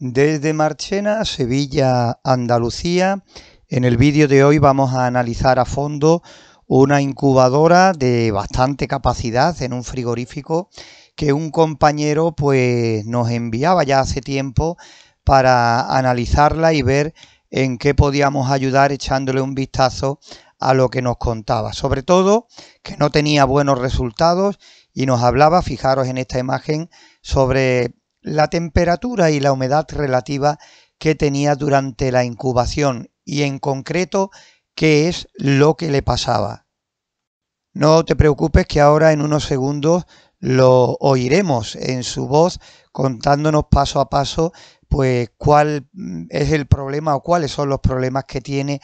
Desde Marchena, Sevilla, Andalucía, en el vídeo de hoy vamos a analizar a fondo una incubadora de bastante capacidad en un frigorífico que un compañero pues nos enviaba ya hace tiempo para analizarla y ver en qué podíamos ayudar echándole un vistazo a lo que nos contaba. Sobre todo que no tenía buenos resultados y nos hablaba, fijaros en esta imagen, sobre la temperatura y la humedad relativa que tenía durante la incubación y en concreto qué es lo que le pasaba. No te preocupes que ahora en unos segundos lo oiremos en su voz contándonos paso a paso pues cuál es el problema o cuáles son los problemas que tiene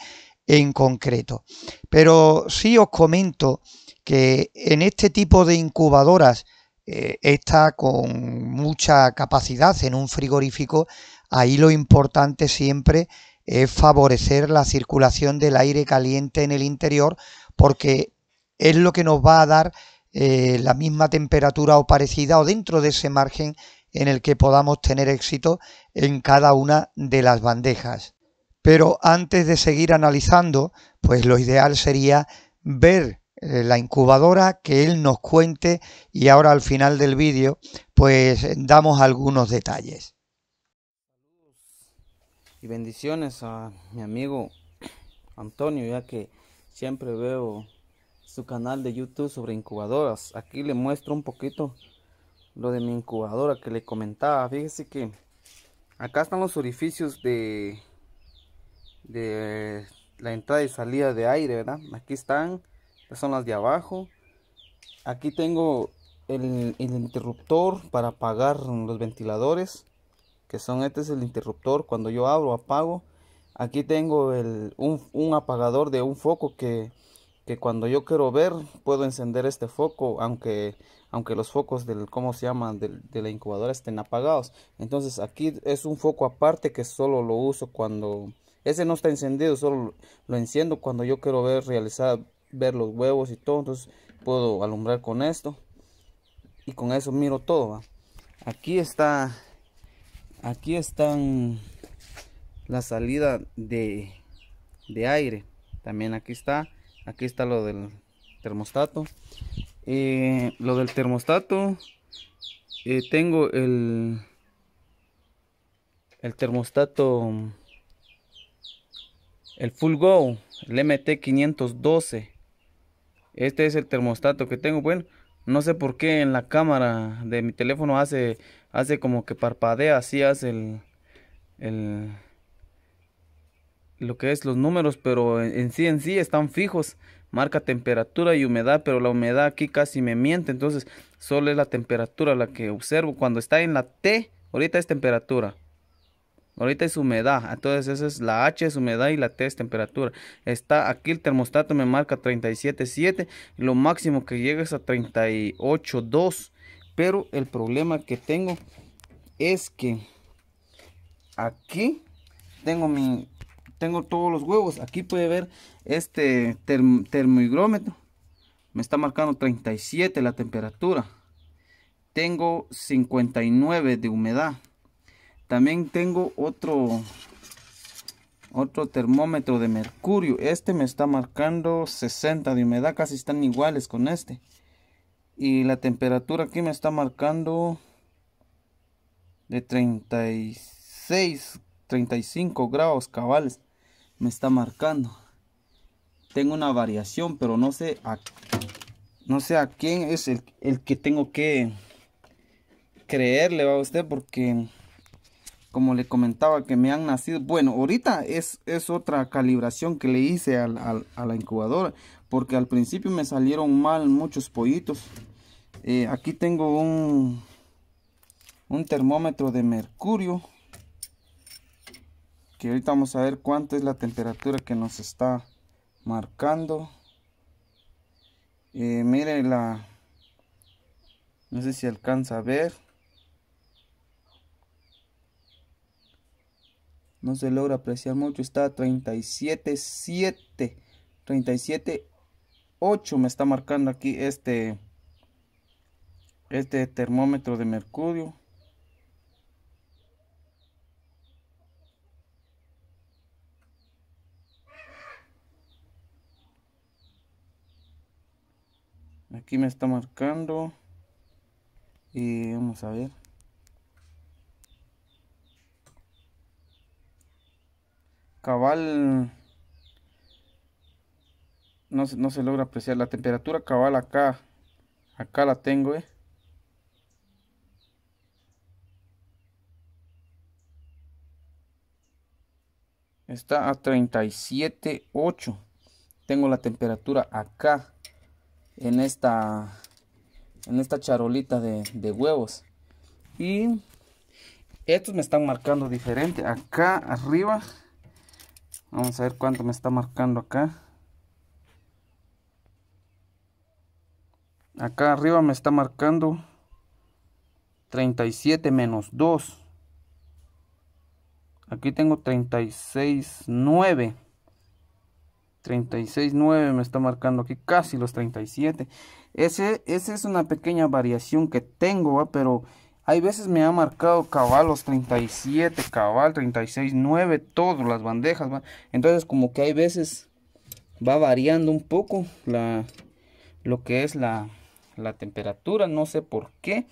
en concreto. Pero sí os comento que en este tipo de incubadoras eh, está con mucha capacidad en un frigorífico, ahí lo importante siempre es favorecer la circulación del aire caliente en el interior porque es lo que nos va a dar eh, la misma temperatura o parecida o dentro de ese margen en el que podamos tener éxito en cada una de las bandejas. Pero antes de seguir analizando, pues lo ideal sería ver eh, la incubadora, que él nos cuente y ahora al final del vídeo pues damos algunos detalles. Y bendiciones a mi amigo Antonio, ya que siempre veo su canal de YouTube sobre incubadoras. Aquí le muestro un poquito lo de mi incubadora que le comentaba. Fíjese que acá están los orificios de, de la entrada y salida de aire, ¿verdad? Aquí están son las de abajo. Aquí tengo el, interruptor para apagar los ventiladores. Que son, este es el interruptor. Cuando yo abro, apago. Aquí tengo un, apagador de un foco que, cuando yo quiero ver puedo encender este foco. Aunque, aunque los focos del, ¿cómo se llaman Del, de la incubadora estén apagados. Entonces aquí es un foco aparte que solo lo uso cuando... Ese no está encendido, solo lo enciendo cuando yo quiero ver realizar ver los huevos y todo. Entonces puedo alumbrar con esto. Y con eso miro todo. Aquí está. Aquí están la salida de, de aire. También aquí está. Aquí está lo del termostato. Eh, lo del termostato. Eh, tengo el el termostato el full go el mt 512 este es el termostato que tengo. Bueno, no sé por qué en la cámara de mi teléfono hace, hace como que parpadea, así hace el, el lo que es los números, pero en sí en sí están fijos. Marca temperatura y humedad, pero la humedad aquí casi me miente. Entonces, solo es la temperatura la que observo. Cuando está en la T, ahorita es temperatura. Ahorita es humedad, entonces esa es la H es humedad y la T es temperatura. Está aquí el termostato me marca 37.7, lo máximo que llega es a 38.2, pero el problema que tengo es que aquí tengo mi tengo todos los huevos, aquí puede ver este term, Me está marcando 37 la temperatura. Tengo 59 de humedad también tengo otro otro termómetro de mercurio. Este me está marcando 60 de humedad. Casi están iguales con este. Y la temperatura aquí me está marcando de 36, 35 grados cabales. Me está marcando. Tengo una variación, pero no sé a, no sé a quién es el, el que tengo que creerle a usted porque como le comentaba que me han nacido bueno ahorita es, es otra calibración que le hice a la incubadora porque al principio me salieron mal muchos pollitos eh, aquí tengo un un termómetro de mercurio que ahorita vamos a ver cuánto es la temperatura que nos está marcando eh, mire la no sé si alcanza a ver no se logra apreciar mucho. Está a 37.7. 37.8 me está marcando aquí este, este termómetro de mercurio. Aquí me está marcando. Y vamos a ver. cabal no, no se logra apreciar la temperatura cabal acá acá la tengo eh. está a 37.8 tengo la temperatura acá en esta en esta charolita de, de, huevos y estos me están marcando diferente acá arriba Vamos a ver cuánto me está marcando acá. Acá arriba me está marcando 37 menos 2. Aquí tengo 36, 9 me está marcando aquí casi los 37. Ese, esa es una pequeña variación que tengo, pero hay veces me ha marcado cabalos 37, cabal 36, 9, todas las bandejas. Entonces como que hay veces va variando un poco lo que es la, temperatura, no sé por qué.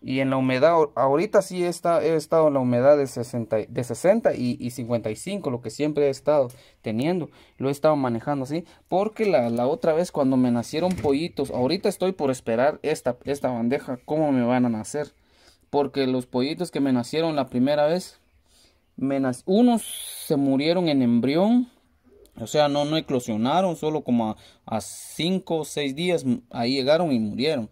Y en la humedad, ahorita sí está, he estado en la humedad de 60, de 60 y, 55, lo que siempre he estado teniendo. Lo he estado manejando así, porque la, otra vez cuando me nacieron pollitos, ahorita estoy por esperar esta, esta bandeja, cómo me van a nacer porque los pollitos que me nacieron la primera vez, unos se murieron en embrión, o sea, no, no eclosionaron, solo como a 5 o 6 días ahí llegaron y murieron.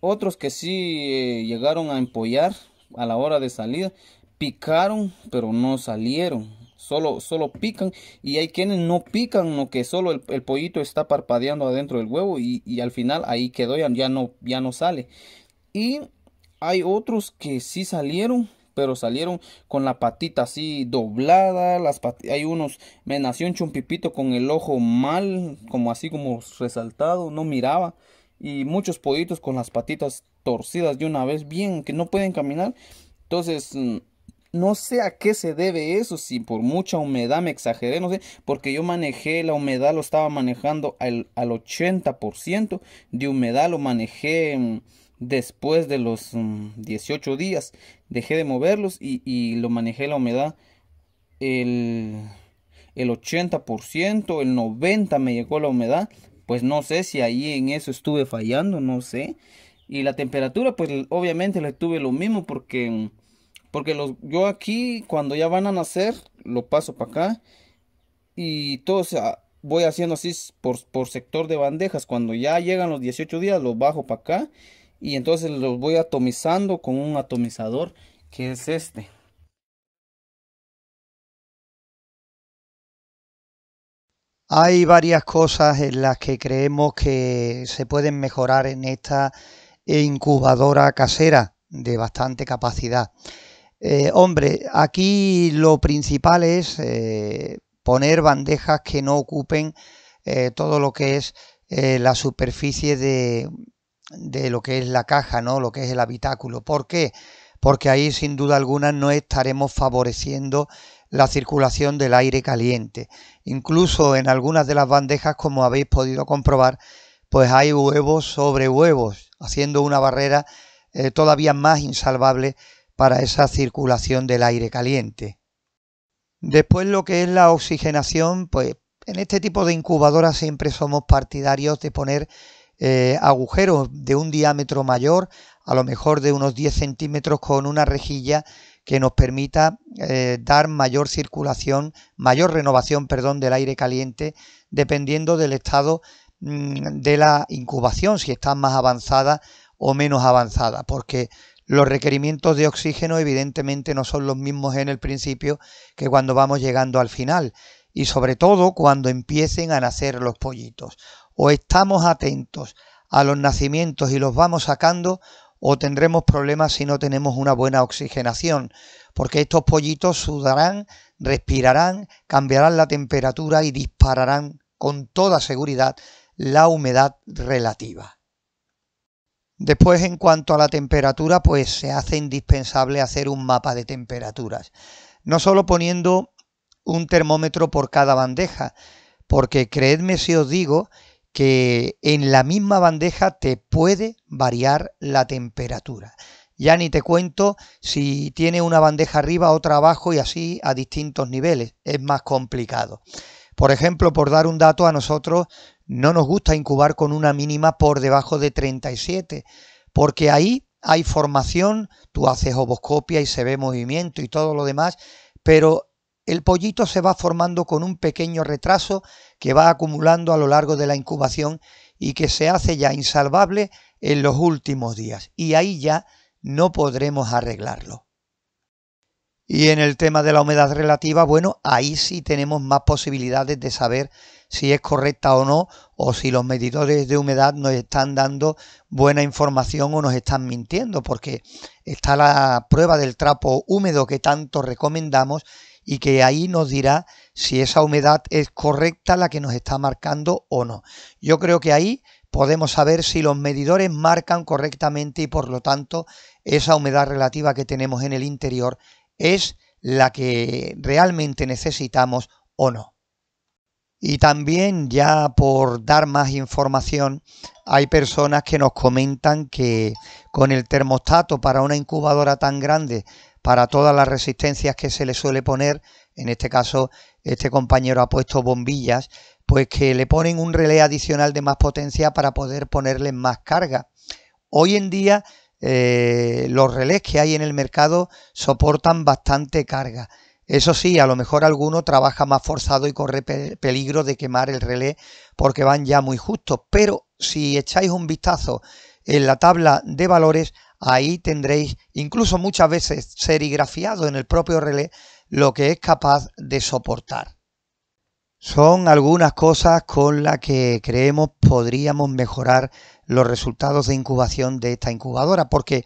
Otros que sí eh, llegaron a empollar a la hora de salida, picaron, pero no salieron. Solo, solo pican y hay quienes no pican, no que solo el, pollito está parpadeando adentro del huevo y, al final ahí quedó, ya, ya, no, ya no sale. Y hay otros que sí salieron, pero salieron con la patita así doblada, las hay unos, me nació un chumpipito con el ojo mal, como así como resaltado, no miraba, y muchos pollitos con las patitas torcidas de una vez, bien, que no pueden caminar, entonces... Mm, no sé a qué se debe eso, si por mucha humedad me exageré, no sé, porque yo manejé la humedad, lo estaba manejando al, al 80% de humedad, lo manejé mm, después de los 18 mm, días dejé de moverlos y, lo manejé la humedad el, el 80%, el 90% me llegó la humedad. Pues no sé si ahí en eso estuve fallando, no sé. Y la temperatura, pues obviamente le tuve lo mismo porque, mm, porque los, yo aquí cuando ya van a nacer, lo paso para acá. Y todo, ah, voy haciendo así por, sector de bandejas. Cuando ya llegan los 18 días, lo bajo para acá y entonces los voy atomizando con un atomizador que es este Hay varias cosas en las que creemos que se pueden mejorar en esta incubadora casera de bastante capacidad. Eh, hombre, aquí lo principal es eh, poner bandejas que no ocupen eh, todo lo que es la superficie de, de lo que es la caja, ¿no? Lo que es el habitáculo. ¿Por qué? Porque ahí sin duda alguna no estaremos favoreciendo la circulación del aire caliente. Incluso en algunas de las bandejas, como habéis podido comprobar, pues hay huevos sobre huevos, haciendo una barrera eh, todavía más insalvable para esa circulación del aire caliente. Después lo que es la oxigenación, pues en este tipo de incubadoras siempre somos partidarios de poner eh, agujeros de un diámetro mayor, a lo mejor de unos 10 centímetros con una rejilla que nos permita eh, dar mayor circulación, mayor renovación, perdón, del aire caliente, dependiendo del estado mm, de la incubación, si está más avanzada o menos avanzada, porque los requerimientos de oxígeno evidentemente no son los mismos en el principio que cuando vamos llegando al final y sobre todo cuando empiecen a nacer los pollitos. O estamos atentos a los nacimientos y los vamos sacando o tendremos problemas si no tenemos una buena oxigenación, porque estos pollitos sudarán, respirarán, cambiarán la temperatura y dispararán con toda seguridad la humedad relativa. Después, en cuanto a la temperatura, pues se hace indispensable hacer un mapa de temperaturas, no solo poniendo un termómetro por cada bandeja, porque creedme si os digo que en la misma bandeja te puede variar la temperatura. Ya ni te cuento si tiene una bandeja arriba, otra abajo y así a distintos niveles. Es más complicado. Por ejemplo, por dar un dato, a nosotros no nos gusta incubar con una mínima por debajo de 37, porque ahí hay formación, tú haces oboscopia y se ve movimiento y todo lo demás, pero el pollito se va formando con un pequeño retraso que va acumulando a lo largo de la incubación y que se hace ya insalvable en los últimos días. Y ahí ya no podremos arreglarlo. Y en el tema de la humedad relativa, bueno, ahí sí tenemos más posibilidades de saber si es correcta o no, o si los medidores de humedad nos están dando buena información o nos están mintiendo, porque está la prueba del trapo húmedo que tanto recomendamos y que ahí nos dirá si esa humedad es correcta la que nos está marcando o no. Yo creo que ahí podemos saber si los medidores marcan correctamente y por lo tanto esa humedad relativa que tenemos en el interior es la que realmente necesitamos o no. Y también ya por dar más información, hay personas que nos comentan que con el termostato para una incubadora tan grande para todas las resistencias que se le suele poner, en este caso este compañero ha puesto bombillas, pues que le ponen un relé adicional de más potencia para poder ponerle más carga. Hoy en día eh, los relés que hay en el mercado soportan bastante carga. Eso sí, a lo mejor alguno trabaja más forzado y corre peligro de quemar el relé porque van ya muy justos. Pero si echáis un vistazo en la tabla de valores, Ahí tendréis incluso muchas veces serigrafiado en el propio relé lo que es capaz de soportar. Son algunas cosas con las que creemos podríamos mejorar los resultados de incubación de esta incubadora, porque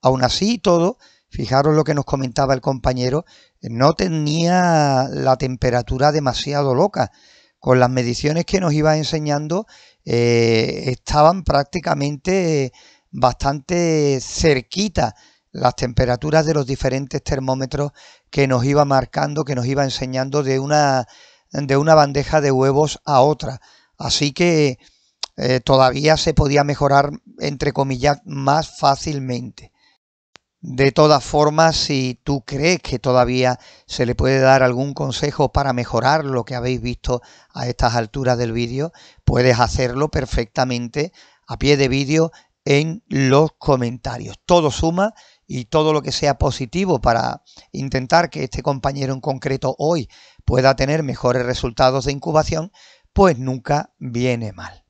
aún así todo, fijaros lo que nos comentaba el compañero, no tenía la temperatura demasiado loca. Con las mediciones que nos iba enseñando eh, estaban prácticamente bastante cerquita las temperaturas de los diferentes termómetros que nos iba marcando, que nos iba enseñando de una, de una bandeja de huevos a otra. Así que eh, todavía se podía mejorar, entre comillas, más fácilmente. De todas formas, si tú crees que todavía se le puede dar algún consejo para mejorar lo que habéis visto a estas alturas del vídeo, puedes hacerlo perfectamente a pie de vídeo en los comentarios. Todo suma y todo lo que sea positivo para intentar que este compañero en concreto hoy pueda tener mejores resultados de incubación, pues nunca viene mal.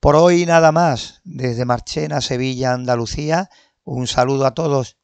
Por hoy nada más, desde Marchena, Sevilla, Andalucía, un saludo a todos